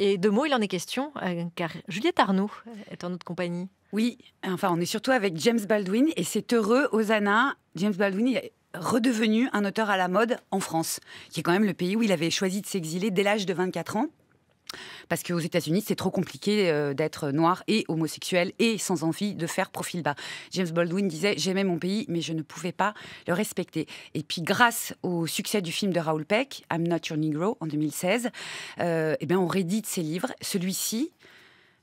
Et de mots, il en est question, euh, car Juliette Arnaud euh, est en notre compagnie. Oui, enfin, on est surtout avec James Baldwin, et c'est heureux, Osana. James Baldwin est redevenu un auteur à la mode en France, qui est quand même le pays où il avait choisi de s'exiler dès l'âge de 24 ans parce qu'aux États-Unis, c'est trop compliqué euh, d'être noir et homosexuel et sans envie de faire profil bas. James Baldwin disait J'aimais mon pays, mais je ne pouvais pas le respecter. Et puis, grâce au succès du film de Raoul Peck, I'm Not Your Negro, en 2016, euh, eh bien, on réédite ses livres. Celui-ci,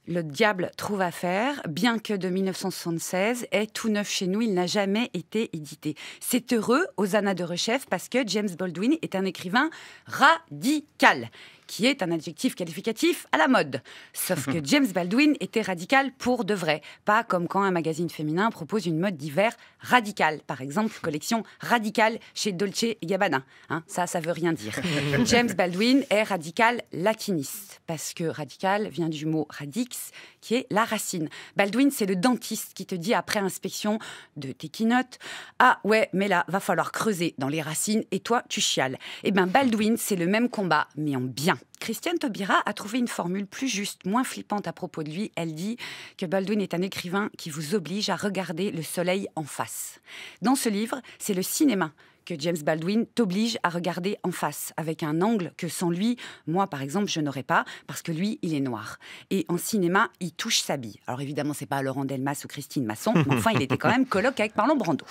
le diable trouve à faire, bien que de 1976, est tout neuf chez nous, il n'a jamais été édité. C'est heureux, annas de Rechef, parce que James Baldwin est un écrivain radical qui est un adjectif qualificatif à la mode. Sauf que James Baldwin était radical pour de vrai, pas comme quand un magazine féminin propose une mode d'hiver radicale, par exemple collection radicale chez Dolce Gabbana. Hein, ça, ça veut rien dire. James Baldwin est radical latiniste, parce que radical vient du mot radix, qui est la racine. Baldwin, c'est le dentiste qui te dit après inspection de tes keynotes, ah ouais, mais là, va falloir creuser dans les racines, et toi, tu chiales. Eh bien, Baldwin, c'est le même combat, mais en bien. Christiane Taubira a trouvé une formule plus juste, moins flippante à propos de lui. Elle dit que Baldwin est un écrivain qui vous oblige à regarder le soleil en face. Dans ce livre, c'est le cinéma que James Baldwin t'oblige à regarder en face, avec un angle que sans lui, moi par exemple, je n'aurais pas, parce que lui, il est noir. Et en cinéma, il touche sa bille. Alors évidemment, c'est pas Laurent Delmas ou Christine Masson, mais enfin, il était quand même colloque avec Marlon Brando.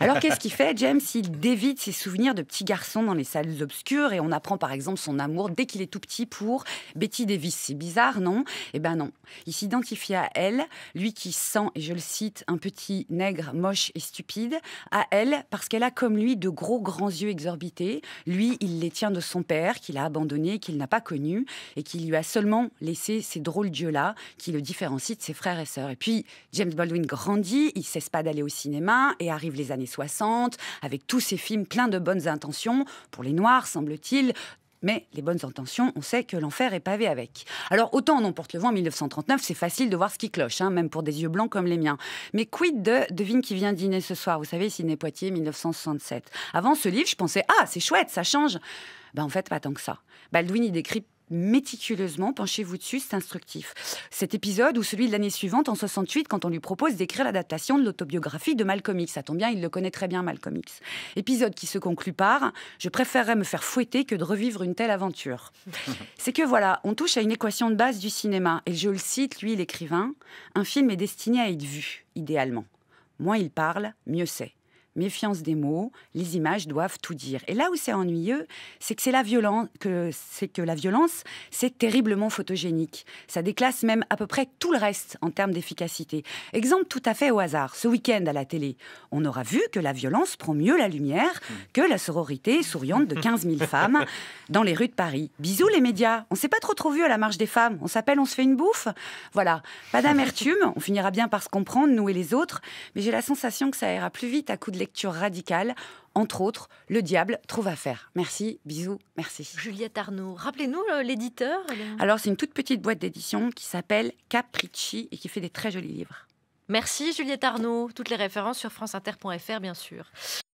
Alors qu'est-ce qu'il fait James Il dévite ses souvenirs de petits garçons dans les salles obscures et on apprend par exemple son amour dès qu'il est tout petit pour Betty Davis. C'est bizarre, non Eh ben non. Il s'identifie à elle, lui qui sent, et je le cite, un petit nègre moche et stupide, à elle parce qu'elle a comme lui de gros grands yeux exorbités. Lui, il les tient de son père qu'il a abandonné, qu'il n'a pas connu et qui lui a seulement laissé ces drôles d'yeux-là qui le différencient de ses frères et sœurs. Et puis James Baldwin grandit, il cesse pas d'aller au cinéma et arrive les années 60, avec tous ces films pleins de bonnes intentions, pour les Noirs, semble-t-il, mais les bonnes intentions, on sait que l'enfer est pavé avec. Alors autant on emporte le vent en 1939, c'est facile de voir ce qui cloche, hein, même pour des yeux blancs comme les miens. Mais quid de Devine qui vient dîner ce soir Vous savez, Sidney Poitiers 1967. Avant ce livre, je pensais Ah, c'est chouette, ça change. Ben, en fait, pas tant que ça. Baldwin y décrit méticuleusement, penchez-vous dessus, c'est instructif. Cet épisode ou celui de l'année suivante, en 68, quand on lui propose d'écrire l'adaptation de l'autobiographie de Malcolm X. Ça tombe bien, il le connaît très bien, Malcolm X. Épisode qui se conclut par « Je préférerais me faire fouetter que de revivre une telle aventure ». C'est que voilà, on touche à une équation de base du cinéma. Et je le cite, lui, l'écrivain, un film est destiné à être vu, idéalement. Moins il parle, mieux c'est méfiance des mots, les images doivent tout dire. Et là où c'est ennuyeux, c'est que c'est la violence, que c'est que la violence, c'est terriblement photogénique. Ça déclasse même à peu près tout le reste en termes d'efficacité. Exemple tout à fait au hasard. Ce week-end à la télé, on aura vu que la violence prend mieux la lumière que la sororité souriante de 15 000 femmes dans les rues de Paris. Bisous les médias. On s'est pas trop trop vu à la marche des femmes. On s'appelle, on se fait une bouffe. Voilà. Pas d'amertume. On finira bien par se comprendre, nous et les autres. Mais j'ai la sensation que ça ira plus vite à coup de lecture radicale. Entre autres, Le Diable trouve à faire. Merci, bisous, merci. Juliette Arnaud, rappelez-nous euh, l'éditeur. Alors, c'est une toute petite boîte d'édition qui s'appelle Capricci et qui fait des très jolis livres. Merci Juliette Arnaud. Toutes les références sur franceinter.fr, bien sûr.